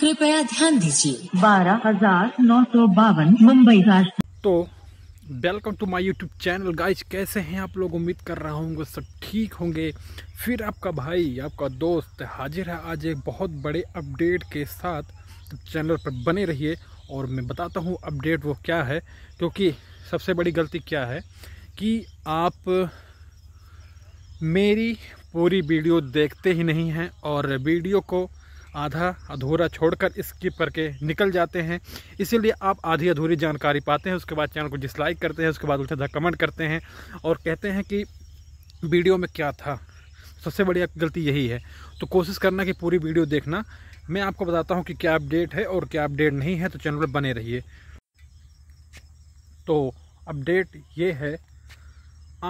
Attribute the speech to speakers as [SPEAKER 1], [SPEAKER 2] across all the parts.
[SPEAKER 1] कृपया ध्यान दीजिए बारह हजार नौ सौ बावन मुंबई राष्ट्रीय तो welcome to my YouTube channel guys कैसे हैं आप लोग उम्मीद कर रहा हूँ सब ठीक होंगे फिर आपका भाई आपका दोस्त हाजिर है आज एक बहुत बड़े अपडेट के साथ तो चैनल पर बने रहिए और मैं बताता हूँ अपडेट वो क्या है क्योंकि सबसे बड़ी गलती क्या है कि आप मेरी पूरी वीडियो देखते ही नहीं हैं और वीडियो को आधा अधूरा छोड़कर स्किप करके निकल जाते हैं इसीलिए आप आधी अधूरी जानकारी पाते हैं उसके बाद चैनल को डिसलाइक करते हैं उसके बाद उल्टा सीधा कमेंट करते हैं और कहते हैं कि वीडियो में क्या था सबसे बड़ी आपकी गलती यही है तो कोशिश करना कि पूरी वीडियो देखना मैं आपको बताता हूँ कि क्या अपडेट है और क्या अपडेट नहीं है तो चैनल पर बने रहिए तो अपडेट ये है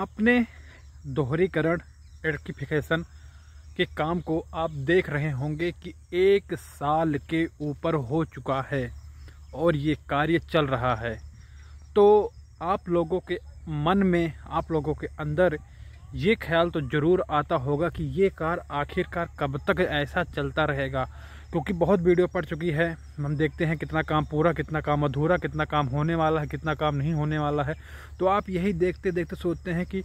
[SPEAKER 1] आपने दोहरीकरण एडिफिकेशन के काम को आप देख रहे होंगे कि एक साल के ऊपर हो चुका है और ये कार्य चल रहा है तो आप लोगों के मन में आप लोगों के अंदर ये ख्याल तो ज़रूर आता होगा कि ये कार आखिरकार कब तक ऐसा चलता रहेगा क्योंकि बहुत वीडियो पड़ चुकी है हम देखते हैं कितना काम पूरा कितना काम अधूरा कितना काम होने वाला है कितना काम नहीं होने वाला है तो आप यही देखते देखते सोचते हैं कि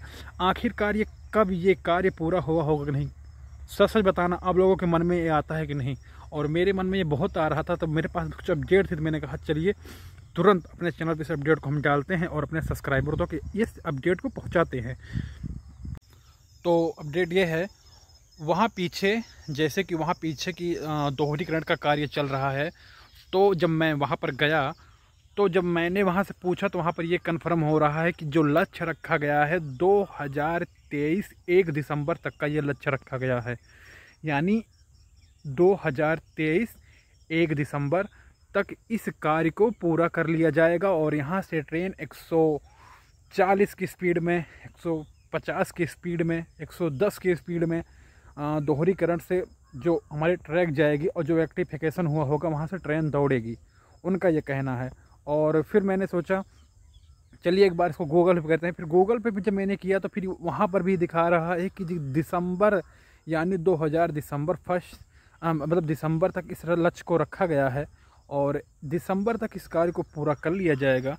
[SPEAKER 1] आखिरकार ये कब ये कार्य पूरा हुआ होगा नहीं सच सच बताना आप लोगों के मन में ये आता है कि नहीं और मेरे मन में ये बहुत आ रहा था तब तो मेरे पास कुछ अपडेट थी तो मैंने कहा चलिए तुरंत अपने चैनल पर इस अपडेट को हम डालते हैं और अपने सब्सक्राइबर तो इस अपडेट को पहुँचाते हैं तो अपडेट ये है वहाँ पीछे जैसे कि वहाँ पीछे की दोहरीकरण का कार्य चल रहा है तो जब मैं वहाँ पर गया तो जब मैंने वहाँ से पूछा तो वहाँ पर ये कन्फर्म हो रहा है कि जो लक्ष्य रखा गया है दो हज़ार तेईस एक दिसंबर तक का ये लक्ष्य रखा गया है यानी 2023 एक दिसंबर तक इस कार्य को पूरा कर लिया जाएगा और यहाँ से ट्रेन 140 की स्पीड में 150 की स्पीड में 110 की स्पीड में दोहरीकरण से जो हमारे ट्रैक जाएगी और जो एक्टिफिकेशन हुआ होगा वहाँ से ट्रेन दौड़ेगी उनका ये कहना है और फिर मैंने सोचा चलिए एक बार इसको गूगल पे करते हैं फिर गूगल पे भी जब मैंने किया तो फिर वहाँ पर भी दिखा रहा है कि दिसंबर यानी 2000 दिसंबर फर्स्ट मतलब दिसंबर तक इस लक्ष्य को रखा गया है और दिसंबर तक इस कार्य को पूरा कर लिया जाएगा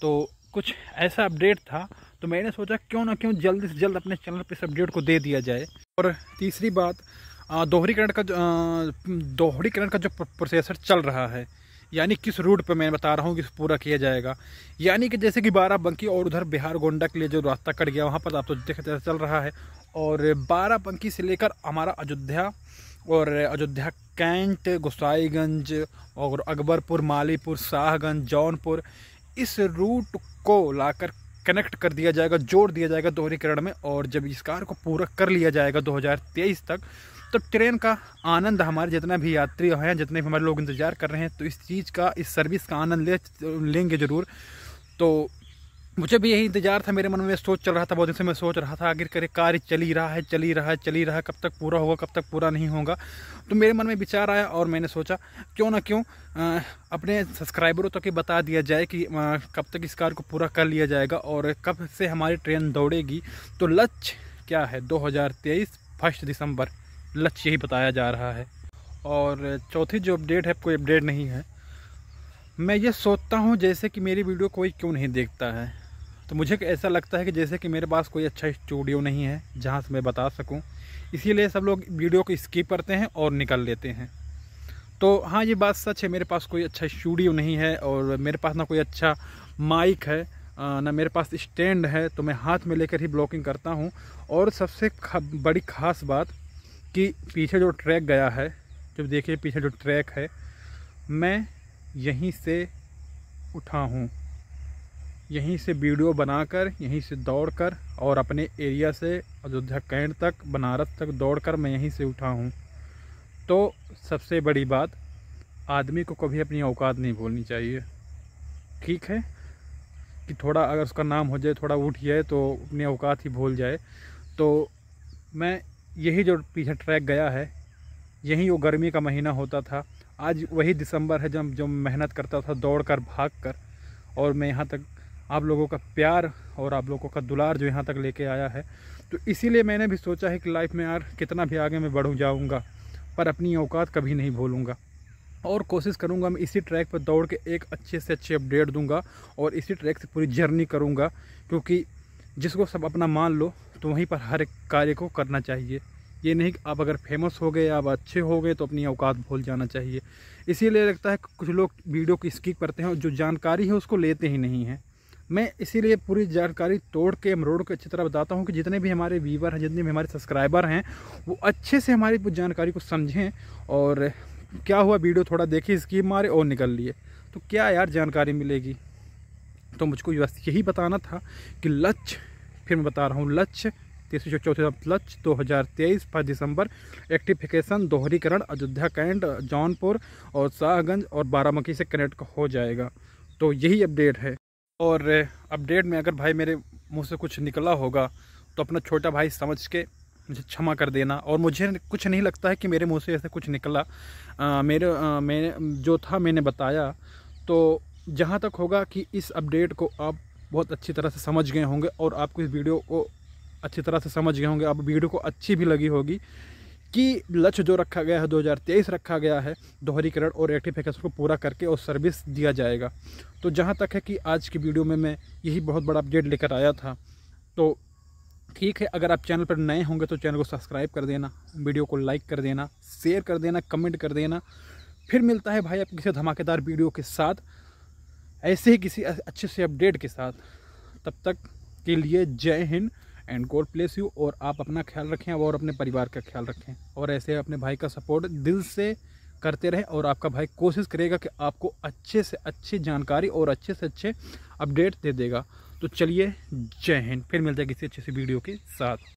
[SPEAKER 1] तो कुछ ऐसा अपडेट था तो मैंने सोचा क्यों ना क्यों जल्द से जल्द अपने चैनल पर इस अपडेट को दे दिया जाए और तीसरी बात दोहरीकरण का दोहरीकरण का जो प्रोसेसर चल रहा है यानी किस रूट पे मैं बता रहा हूँ कि पूरा किया जाएगा यानी कि जैसे कि बारह बंकी और उधर बिहार गोंडा के लिए जो रास्ता कट गया वहाँ पर आप तो देखते चल रहा है और बारह बंकी से लेकर हमारा अयोध्या और अयोध्या कैंट गोसाईगंज और अकबरपुर मालीपुर शाहगंज जौनपुर इस रूट को लाकर कनेक्ट कर दिया जाएगा जोड़ दिया जाएगा दोहरीकरण में और जब इस कार को पूरा कर लिया जाएगा 2023 तक तो ट्रेन का आनंद हमारे जितना भी यात्री हैं जितने भी हमारे लोग इंतज़ार कर रहे हैं तो इस चीज़ का इस सर्विस का आनंद ले लेंगे ज़रूर तो मुझे भी यही इंतजार था मेरे मन में सोच चल रहा था बहुत दिन से मैं सोच रहा था आखिर करे कार्य चली रहा है चली रहा है चली रहा है कब तक पूरा होगा कब तक पूरा नहीं होगा तो मेरे मन में विचार आया और मैंने सोचा क्यों ना क्यों आ, अपने सब्सक्राइबरों तक तो ही बता दिया जाए कि आ, कब तक इस कार को पूरा कर लिया जाएगा और कब से हमारी ट्रेन दौड़ेगी तो लक्ष्य क्या है 2023 फर्स्ट दिसंबर लक्ष्य ही बताया जा रहा है और चौथी जो अपडेट है कोई अपडेट नहीं है मैं ये सोचता हूँ जैसे कि मेरी वीडियो कोई क्यों नहीं देखता है तो मुझे ऐसा लगता है कि जैसे कि मेरे पास कोई अच्छा स्टूडियो नहीं है जहाँ से मैं बता सकूँ इसीलिए सब लोग वीडियो को स्किप करते हैं और निकल लेते हैं तो हाँ ये बात सच है मेरे पास कोई अच्छा स्टूडियो नहीं है और मेरे पास ना कोई अच्छा माइक है ना मेरे पास स्टैंड है तो मैं हाथ में लेकर ही ब्लॉकिंग करता हूँ और सबसे खा, बड़ी ख़ास बात कि पीछे जो ट्रैक गया है जब देखिए पीछे जो ट्रैक है मैं यहीं से उठा हूँ यहीं से वीडियो बनाकर यहीं से दौड़कर और अपने एरिया से अयोध्या कैंट तक बनारस तक दौड़कर मैं यहीं से उठा हूँ तो सबसे बड़ी बात आदमी को कभी अपनी औकात नहीं भूलनी चाहिए ठीक है कि थोड़ा अगर उसका नाम हो जाए थोड़ा उठ जाए तो अपनी औकात ही भूल जाए तो मैं यही जो पीछे ट्रैक गया है यही वो गर्मी का महीना होता था आज वही दिसंबर है जब जो मेहनत करता था दौड़ कर भाग कर और मैं यहाँ तक आप लोगों का प्यार और आप लोगों का दुलार जो यहाँ तक लेके आया है तो इसीलिए मैंने भी सोचा है कि लाइफ में यार कितना भी आगे मैं बढ़ू जाऊँगा पर अपनी औकात कभी नहीं भूलूँगा और कोशिश करूँगा मैं इसी ट्रैक पर दौड़ के एक अच्छे से अच्छे अपडेट दूँगा और इसी ट्रैक से पूरी जर्नी करूँगा क्योंकि जिसको सब अपना मान लो तो वहीं पर हर एक कार्य को करना चाहिए ये नहीं कि आप अगर फेमस हो गए आप अच्छे हो गए तो अपनी औकात भूल जाना चाहिए इसीलिए लगता है कुछ लोग वीडियो की स्किप करते हैं और जो जानकारी है उसको लेते ही नहीं हैं मैं इसीलिए पूरी जानकारी तोड़ के मरोड़ के अच्छी तरह बताता हूँ कि जितने भी हमारे व्यूवर हैं जितने भी हमारे सब्सक्राइबर हैं वो अच्छे से हमारी पूरी जानकारी को समझें और क्या हुआ वीडियो थोड़ा देखे स्कीप मारे और निकल लिए तो क्या यार जानकारी मिलेगी तो मुझको यही बताना था कि लक्ष्य फिर मैं बता रहा हूँ लक्ष्य तीसरी सौ चौथी लक्ष्य दो हज़ार तेईस दिसंबर एक्टिफिकेशन दोहरीकरण अयोध्या कैंड जौनपुर और शाहगंज और बारामकी से कनेक्ट हो जाएगा तो यही अपडेट है और अपडेट में अगर भाई मेरे मुँह से कुछ निकला होगा तो अपना छोटा भाई समझ के मुझे क्षमा कर देना और मुझे कुछ नहीं लगता है कि मेरे मुंह से ऐसे कुछ निकला आ, मेरे मैंने जो था मैंने बताया तो जहाँ तक होगा कि इस अपडेट को आप बहुत अच्छी तरह से समझ गए होंगे और आपको इस वीडियो को अच्छी तरह से समझ गए होंगे आप वीडियो को अच्छी भी लगी होगी कि लक्ष्य जो रखा गया है 2023 रखा गया है दोहरीकरण और रेक्टिफिकेशन को पूरा करके और सर्विस दिया जाएगा तो जहाँ तक है कि आज की वीडियो में मैं यही बहुत बड़ा अपडेट लेकर आया था तो ठीक है अगर आप चैनल पर नए होंगे तो चैनल को सब्सक्राइब कर देना वीडियो को लाइक कर देना शेयर कर देना कमेंट कर देना फिर मिलता है भाई आप किसी धमाकेदार वीडियो के साथ ऐसे ही किसी अच्छे से अपडेट के साथ तब तक के लिए Jai Hind and God bless you और आप अपना ख्याल रखें और अपने परिवार का ख्याल रखें और ऐसे अपने भाई का सपोर्ट दिल से करते रहें और आपका भाई कोशिश करेगा कि आपको अच्छे से अच्छी जानकारी और अच्छे से अच्छे अपडेट दे देगा तो चलिए जय हिंद फिर मिलते हैं किसी अच्छे से वीडियो के साथ